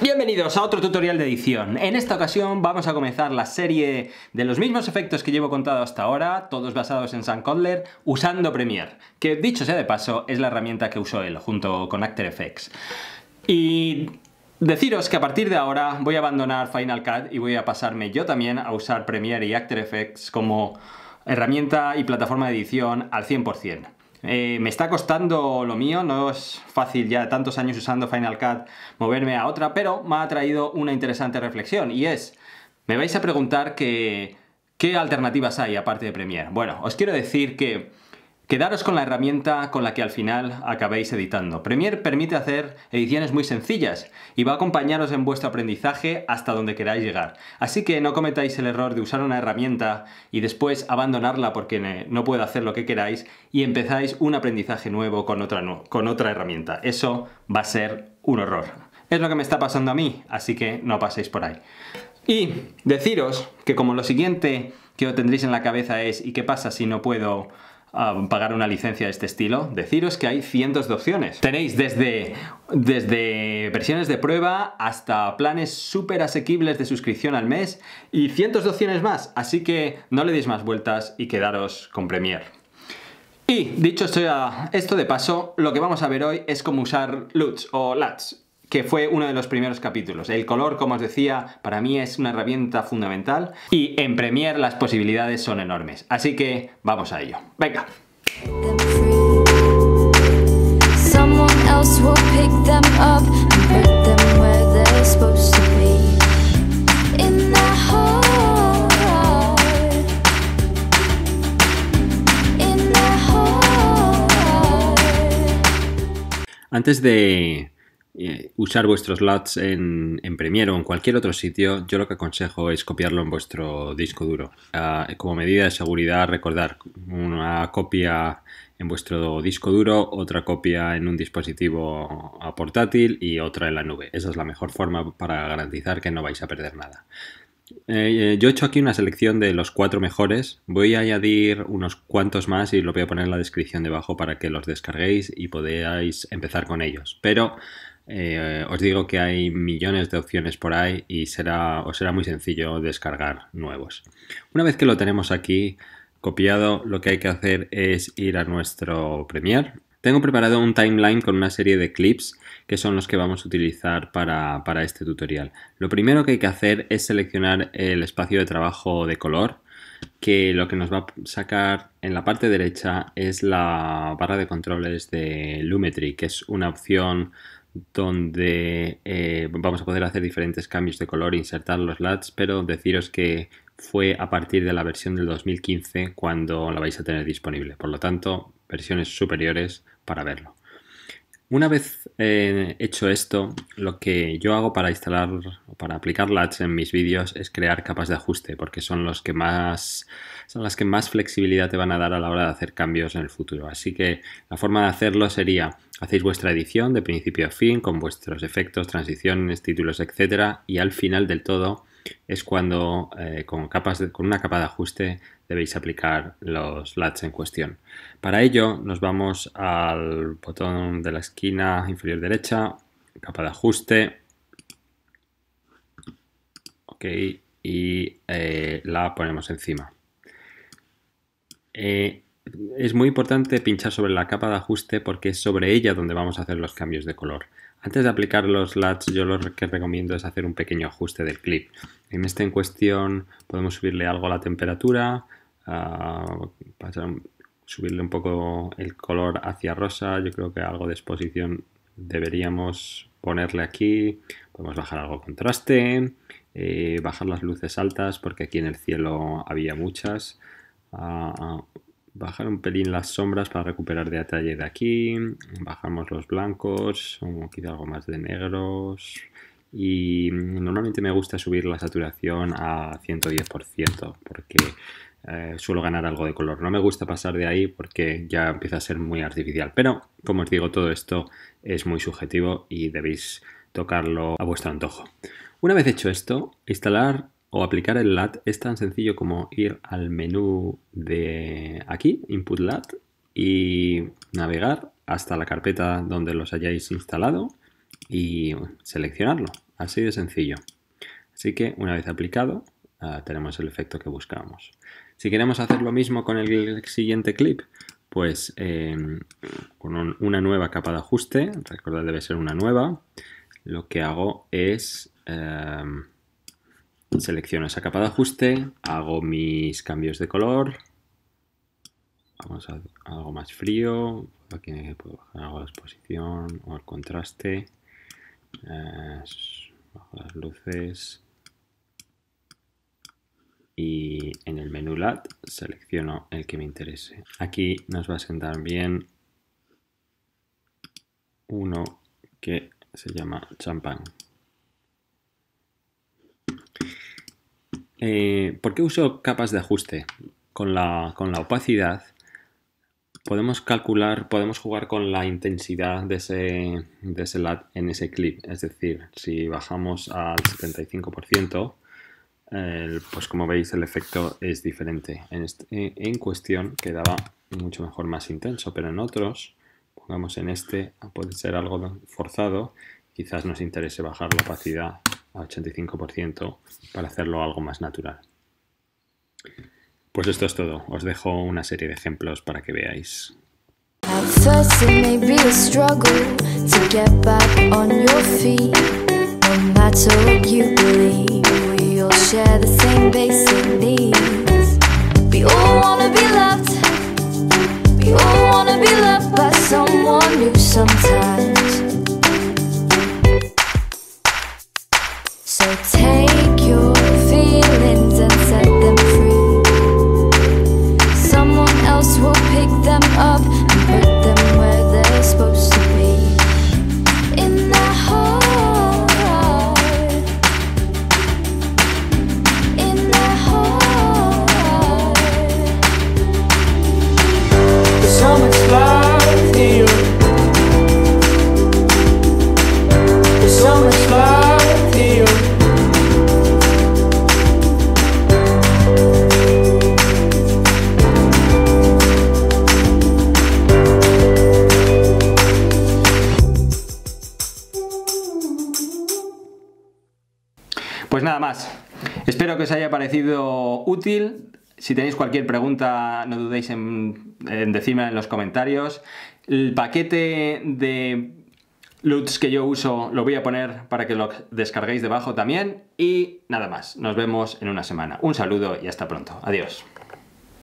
Bienvenidos a otro tutorial de edición. En esta ocasión vamos a comenzar la serie de los mismos efectos que llevo contado hasta ahora, todos basados en Sam Codler, usando Premiere, que dicho sea de paso, es la herramienta que usó él junto con After Effects. Y Deciros que a partir de ahora voy a abandonar Final Cut y voy a pasarme yo también a usar Premiere y After Effects como herramienta y plataforma de edición al 100%. Eh, me está costando lo mío, no es fácil ya tantos años usando Final Cut moverme a otra, pero me ha traído una interesante reflexión y es, me vais a preguntar que, qué alternativas hay aparte de Premiere. Bueno, os quiero decir que Quedaros con la herramienta con la que al final acabéis editando. Premiere permite hacer ediciones muy sencillas y va a acompañaros en vuestro aprendizaje hasta donde queráis llegar. Así que no cometáis el error de usar una herramienta y después abandonarla porque no puedo hacer lo que queráis y empezáis un aprendizaje nuevo con otra, con otra herramienta. Eso va a ser un horror. Es lo que me está pasando a mí, así que no paséis por ahí. Y deciros que como lo siguiente que os tendréis en la cabeza es ¿y qué pasa si no puedo pagar una licencia de este estilo, deciros que hay cientos de opciones. Tenéis desde, desde versiones de prueba hasta planes súper asequibles de suscripción al mes y cientos de opciones más, así que no le deis más vueltas y quedaros con Premiere. Y dicho esto de paso, lo que vamos a ver hoy es cómo usar LUTs o LATs, que fue uno de los primeros capítulos. El color, como os decía, para mí es una herramienta fundamental y en Premiere las posibilidades son enormes. Así que vamos a ello. Venga. Antes de eh, usar vuestros lats en, en, Premiere o en cualquier otro sitio, yo lo que aconsejo es copiarlo en vuestro disco duro. Ah, como medida de seguridad, recordar una copia en vuestro disco duro, otra copia en un dispositivo portátil y otra en la nube. Esa es la mejor forma para garantizar que no vais a perder nada. Eh, eh, yo he hecho aquí una selección de los cuatro mejores. Voy a añadir unos cuantos más y lo voy a poner en la descripción debajo para que los descarguéis y podáis empezar con ellos. Pero eh, os digo que hay millones de opciones por ahí y será, os será muy sencillo descargar nuevos. Una vez que lo tenemos aquí copiado, lo que hay que hacer es ir a nuestro Premiere. Tengo preparado un timeline con una serie de clips que son los que vamos a utilizar para, para este tutorial. Lo primero que hay que hacer es seleccionar el espacio de trabajo de color que lo que nos va a sacar en la parte derecha es la barra de controles de Lumetri, que es una opción donde eh, vamos a poder hacer diferentes cambios de color, insertar los lats, pero deciros que fue a partir de la versión del 2015 cuando la vais a tener disponible. Por lo tanto, versiones superiores para verlo. Una vez eh, hecho esto, lo que yo hago para instalar o para aplicar Latch en mis vídeos es crear capas de ajuste, porque son los que más son las que más flexibilidad te van a dar a la hora de hacer cambios en el futuro. Así que la forma de hacerlo sería hacéis vuestra edición de principio a fin con vuestros efectos, transiciones, títulos, etcétera, y al final del todo es cuando eh, con, capas con una capa de ajuste debéis aplicar los LATs en cuestión. Para ello nos vamos al botón de la esquina inferior derecha, capa de ajuste, ok, y eh, la ponemos encima. Eh, es muy importante pinchar sobre la capa de ajuste porque es sobre ella donde vamos a hacer los cambios de color. Antes de aplicar los lats, yo lo que recomiendo es hacer un pequeño ajuste del clip. En este en cuestión podemos subirle algo a la temperatura, ah, subirle un poco el color hacia rosa, yo creo que algo de exposición deberíamos ponerle aquí, podemos bajar algo contraste, eh, bajar las luces altas porque aquí en el cielo había muchas. Ah, ah, bajar un pelín las sombras para recuperar detalle de aquí, bajamos los blancos, un quizá algo más de negros, y normalmente me gusta subir la saturación a 110% porque eh, suelo ganar algo de color. No me gusta pasar de ahí porque ya empieza a ser muy artificial, pero como os digo, todo esto es muy subjetivo y debéis tocarlo a vuestro antojo. Una vez hecho esto, instalar o aplicar el lat es tan sencillo como ir al menú de aquí, input lat, y navegar hasta la carpeta donde los hayáis instalado y seleccionarlo. Así de sencillo. Así que una vez aplicado, ah, tenemos el efecto que buscábamos. Si queremos hacer lo mismo con el siguiente clip, pues em, con una nueva capa de ajuste, recordad debe ser una nueva, lo que hago es... Em, selecciono esa capa de ajuste, hago mis cambios de color, vamos a algo más frío, aquí puedo bajar la exposición o el contraste, bajo las luces y en el menú LAT selecciono el que me interese. Aquí nos va a sentar bien uno que se llama champán. Eh, ¿por qué uso capas de ajuste? Con la, opacidad podemos calcular, podemos jugar con la intensidad de ese, de lat en ese clip. Es decir, si bajamos al 75%, pues como veis el efecto es diferente. En, eh, en, cuestión quedaba mucho mejor, más intenso, pero en otros, pongamos en este, puede ser algo forzado, quizás nos interese bajar la opacidad 85% para hacerlo algo más natural. Pues esto es todo. Os dejo una serie de ejemplos para que veáis. them up más. Espero que os haya parecido útil. Si tenéis cualquier pregunta, no dudéis en, en en los comentarios. El paquete de LUTs que yo uso lo voy a poner para que lo descarguéis debajo también. Y nada más. Nos vemos en una semana. Un saludo y hasta pronto. Adiós.